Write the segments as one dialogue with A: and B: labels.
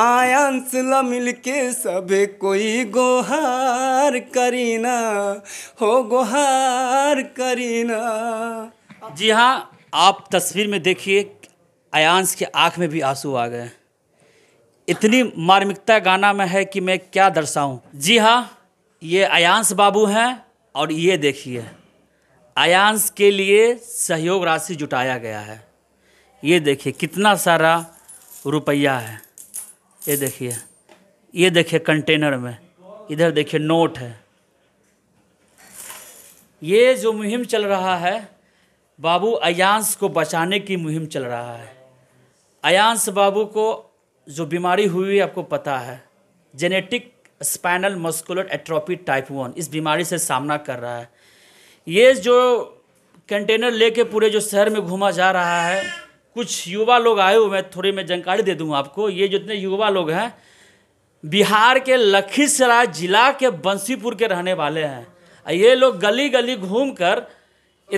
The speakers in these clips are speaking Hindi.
A: आयांस ल के सब कोई गोहार
B: करीना हो गोहार करीना जी हाँ आप तस्वीर में देखिए आयांस के आँख में भी आंसू आ गए इतनी मार्मिकता गाना में है कि मैं क्या दर्शाऊं जी हाँ ये आयांस बाबू हैं और ये देखिए आयांस के लिए सहयोग राशि जुटाया गया है ये देखिए कितना सारा रुपया है ये देखिए ये देखिए कंटेनर में इधर देखिए नोट है ये जो मुहिम चल रहा है बाबू अयांस को बचाने की मुहिम चल रहा है अयांस बाबू को जो बीमारी हुई आपको पता है genetic spinal muscular atrophy type one इस बीमारी से सामना कर रहा है ये जो कंटेनर लेके पूरे जो शहर में घूमा जा रहा है कुछ युवा लोग आए हुए मैं थोड़ी मैं जानकारी दे दूँ आपको ये जितने युवा लोग हैं बिहार के लखीसराय जिला के बंसीपुर के रहने वाले हैं ये लोग गली गली घूम कर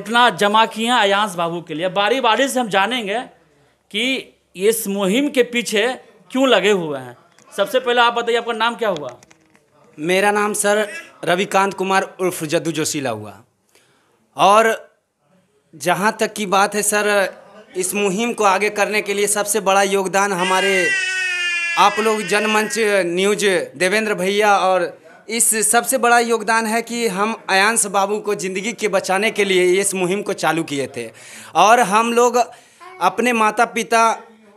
B: इतना जमा किए हैं अयांस बाबू के लिए बारी बारी से हम जानेंगे कि इस मुहिम के पीछे क्यों लगे हुए हैं सबसे पहले आप बताइए आपका नाम क्या हुआ
A: मेरा नाम सर रविकांत कुमार उर्फ जद्दू जोशीला हुआ और जहाँ तक की बात है सर इस मुहिम को आगे करने के लिए सबसे बड़ा योगदान हमारे आप लोग जनमंच न्यूज देवेंद्र भैया और इस सबसे बड़ा योगदान है कि हम अयांश बाबू को ज़िंदगी के बचाने के लिए इस मुहिम को चालू किए थे और हम लोग अपने माता पिता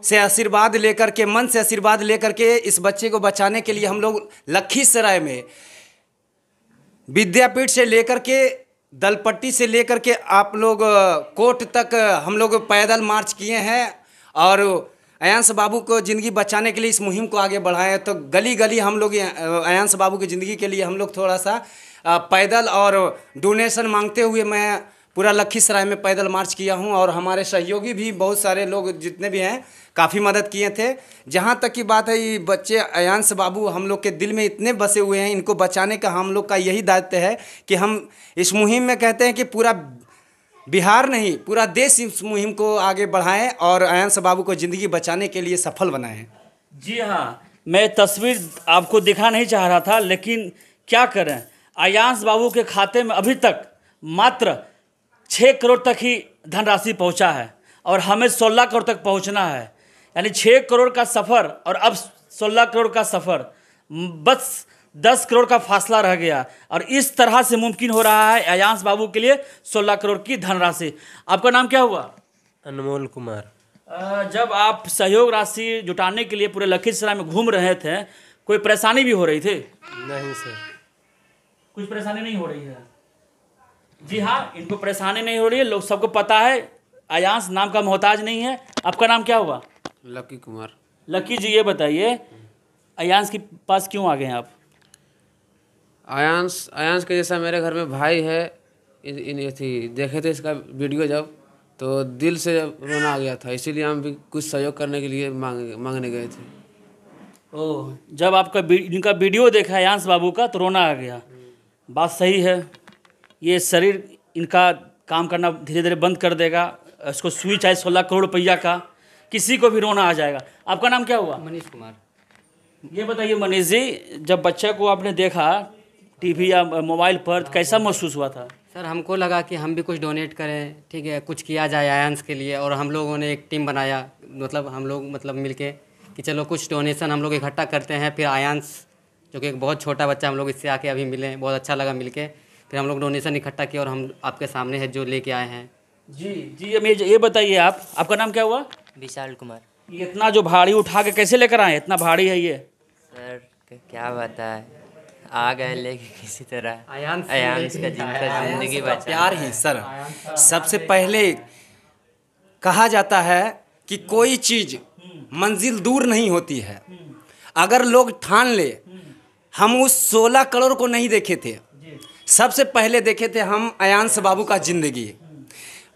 A: से आशीर्वाद लेकर के मन से आशीर्वाद लेकर के इस बच्चे को बचाने के लिए हम लोग लखीसराय में विद्यापीठ से लेकर के दलपट्टी से लेकर के आप लोग कोर्ट तक हम लोग पैदल मार्च किए हैं और अयांश बाबू को ज़िंदगी बचाने के लिए इस मुहिम को आगे बढ़ाएं तो गली गली हम लोग अयांश बाबू की ज़िंदगी के लिए हम लोग थोड़ा सा पैदल और डोनेशन मांगते हुए मैं पूरा लखीसराय में पैदल मार्च किया हूँ और हमारे सहयोगी भी बहुत सारे लोग जितने भी हैं काफ़ी मदद किए थे जहाँ तक की बात है ये बच्चे अयांश बाबू हम लोग के दिल में इतने बसे हुए हैं इनको बचाने का हम लोग का यही दायित्व है कि हम इस मुहिम में कहते हैं कि पूरा बिहार नहीं पूरा देश इस मुहिम को आगे बढ़ाएं और अयांश बाबू को ज़िंदगी बचाने के लिए सफल बनाएं
B: जी हाँ मैं तस्वीर आपको दिखा नहीं चाह रहा था लेकिन क्या करें अयांश बाबू के खाते में अभी तक मात्र छः करोड़ तक ही धनराशि पहुंचा है और हमें सोलह करोड़ तक पहुंचना है यानी छः करोड़ का सफ़र और अब सोलह करोड़ का सफ़र बस दस करोड़ का फासला रह गया और इस तरह से मुमकिन हो रहा है अयांश बाबू के लिए सोलह करोड़ की धनराशि आपका नाम क्या हुआ अनमोल कुमार जब आप सहयोग राशि जुटाने के लिए पूरे लखीसराय में घूम रहे थे कोई परेशानी भी हो रही थी नहीं सर कुछ परेशानी नहीं हो रही है जी हाँ इनको परेशानी नहीं हो रही है लोग सबको पता है अयांश नाम का मोहताज नहीं है आपका नाम क्या हुआ लकी कुमार लकी जी ये बताइए अयांश के पास क्यों आ गए हैं आप अयांश अयांश के जैसा मेरे घर में भाई है इन थी देखे थे इसका वीडियो जब तो दिल से रोना आ गया था इसीलिए हम भी कुछ सहयोग करने के लिए मांग मांगने गए थे ओह जब आपका इनका वीडियो देखा अयांश बाबू का तो रोना आ गया बात सही है ये शरीर इनका काम करना धीरे धीरे बंद कर देगा इसको स्विच है सोलह करोड़ रुपया का किसी को भी रोना आ जाएगा आपका नाम क्या हुआ मनीष कुमार ये बताइए मनीष जी जब बच्चे को आपने देखा टीवी या मोबाइल पर तो कैसा महसूस हुआ था
A: सर हमको लगा कि हम भी कुछ डोनेट करें ठीक है कुछ किया जाए आयंस के लिए और हम लोगों ने एक टीम बनाया मतलब हम लोग मतलब मिल कि चलो कुछ डोनेशन हम लोग इकट्ठा करते हैं फिर आयंस जो कि एक बहुत छोटा बच्चा हम लोग इससे आके अभी मिले बहुत अच्छा लगा
B: मिलके फिर हम लोग डोनेशन इकट्ठा किया और हम आपके सामने है जो लेके आए हैं जी जी अब ये बताइए आप आपका नाम क्या हुआ विशाल कुमार ये इतना जो भारी उठा के कैसे लेकर आए इतना भारी है ये सर क्या बताए आ गए लेके किसी तरह आयान का जिंदगी प्यार ही सर सबसे पहले
A: कहा जाता है कि कोई चीज़ मंजिल दूर नहीं होती है हम्म। अगर लोग ठान ले हम्म। हम उस सोलह करोड़ को नहीं देखे थे सबसे पहले देखे थे हम अयांश बाबू का जिंदगी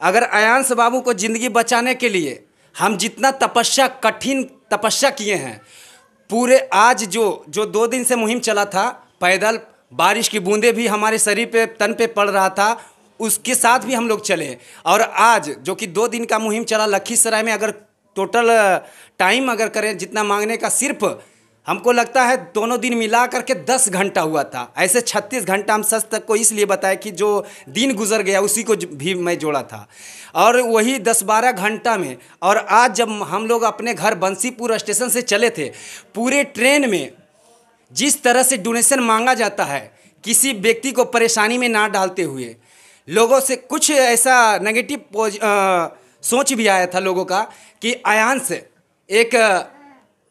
A: अगर अयांश बाबू को जिंदगी बचाने के लिए हम जितना तपस्या कठिन तपस्या किए हैं पूरे आज जो जो दो दिन से मुहिम चला था पैदल बारिश की बूंदें भी हमारे शरीर पे तन पे पड़ रहा था उसके साथ भी हम लोग चले और आज जो कि दो दिन का मुहिम चला लखीसराय में अगर टोटल टाइम अगर करें जितना मांगने का सिर्फ हमको लगता है दोनों दिन मिला करके दस घंटा हुआ था ऐसे छत्तीस घंटा हम सच तक को इसलिए बताए कि जो दिन गुजर गया उसी को भी मैं जोड़ा था और वही दस बारह घंटा में और आज जब हम लोग अपने घर बंसीपुर स्टेशन से चले थे पूरे ट्रेन में जिस तरह से डोनेशन मांगा जाता है किसी व्यक्ति को परेशानी में ना डालते हुए लोगों से कुछ ऐसा नेगेटिव सोच भी आया था लोगों का कि आयान एक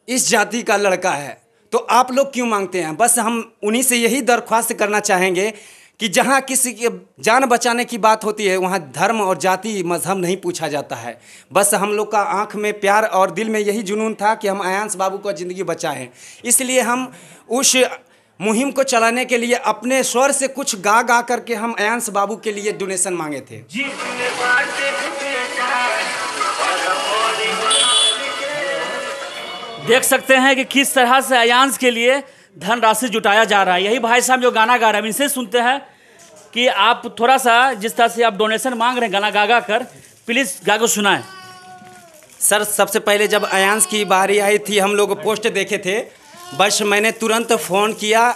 A: इस जाति का लड़का है तो आप लोग क्यों मांगते हैं बस हम उन्हीं से यही दरख्वास्त करना चाहेंगे कि जहाँ किसी के जान बचाने की बात होती है वहाँ धर्म और जाति मजहब नहीं पूछा जाता है बस हम लोग का आँख में प्यार और दिल में यही जुनून था कि हम अयांश बाबू का ज़िंदगी बचाएं इसलिए हम उस मुहिम को चलाने के लिए अपने स्वर से कुछ गा गा करके हम अयांश बाबू के लिए डोनेशन मांगे थे
B: देख सकते हैं कि किस तरह से अयांश के लिए धनराशि जुटाया जा रहा है यही भाई साहब जो गाना गा रहे हैं इनसे सुनते हैं कि आप थोड़ा सा जिस तरह से आप डोनेशन मांग रहे हैं गाना गा गा कर प्लीज़ गा को सुनाएं सर सबसे पहले जब अयांश की बारी आई थी हम लोग पोस्ट देखे
A: थे बस मैंने तुरंत फ़ोन किया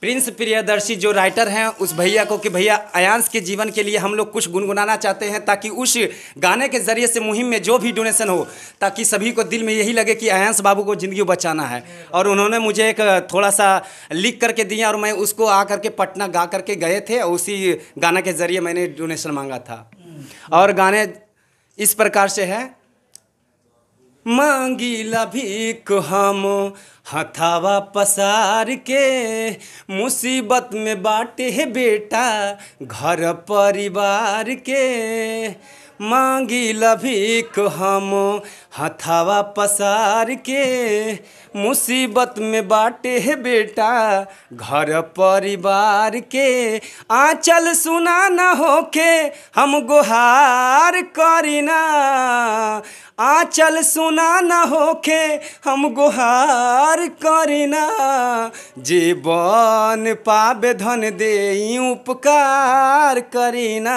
A: प्रिंस प्रियदर्शी जो राइटर हैं उस भैया को कि भैया अयांश के जीवन के लिए हम लोग कुछ गुनगुनाना चाहते हैं ताकि उस गाने के ज़रिए से मुहिम में जो भी डोनेशन हो ताकि सभी को दिल में यही लगे कि अयांश बाबू को ज़िंदगी बचाना है और उन्होंने मुझे एक थोड़ा सा लिख करके दिया और मैं उसको आ करके पटना गा करके गए थे और उसी गाना के ज़रिए मैंने डोनेशन मांगा था और गाने इस प्रकार से हैं मांगिला भीख हम हथावा पसार के मुसीबत में बाटे है बेटा घर परिवार के मांगिला भीख हम हथावा पसार के मुसीबत में बाटे है बेटा घर परिवार के आंचल सुना न होके हम गुहार करीना आचल सुना न होखे हम गुहार करना जे बन धन दे उपकार करिना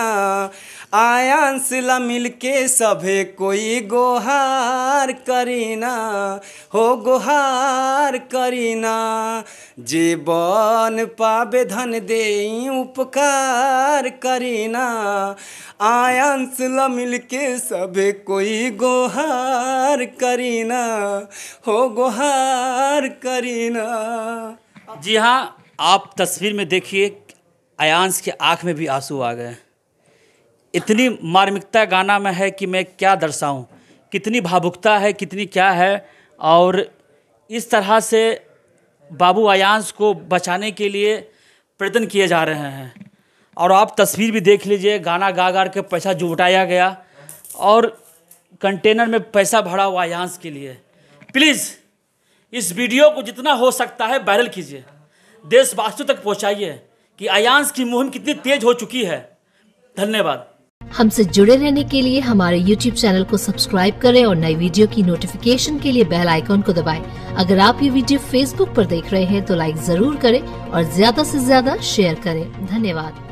A: मिल मिलके सभे कोई गोहार करना हो गोहार करना जे बन धन दे उपकार करिना मिल मिलके सभे
B: कोई गोहार गुहार करीना हो गुहार करीना जी हाँ आप तस्वीर में देखिए अयांश के आँख में भी आंसू आ गए इतनी मार्मिकता गाना में है कि मैं क्या दर्शाऊँ कितनी भावुकता है कितनी क्या है और इस तरह से बाबू अयांश को बचाने के लिए प्रयत्न किए जा रहे हैं और आप तस्वीर भी देख लीजिए गाना गा गा के पैसा जुटाया गया और कंटेनर में पैसा भरा हुआ यहाँ के लिए प्लीज़ इस वीडियो को जितना हो सकता है वायरल कीजिए देशवासियों तक पहुंचाइए कि अयांस की मुहिम कितनी तेज हो चुकी है धन्यवाद हमसे जुड़े रहने के लिए हमारे YouTube चैनल को सब्सक्राइब करें और नई वीडियो की नोटिफिकेशन के लिए बेल आइकॉन को दबाएं। अगर आप ये वीडियो Facebook पर देख रहे हैं तो लाइक जरूर करें और ज्यादा से ज्यादा शेयर करें धन्यवाद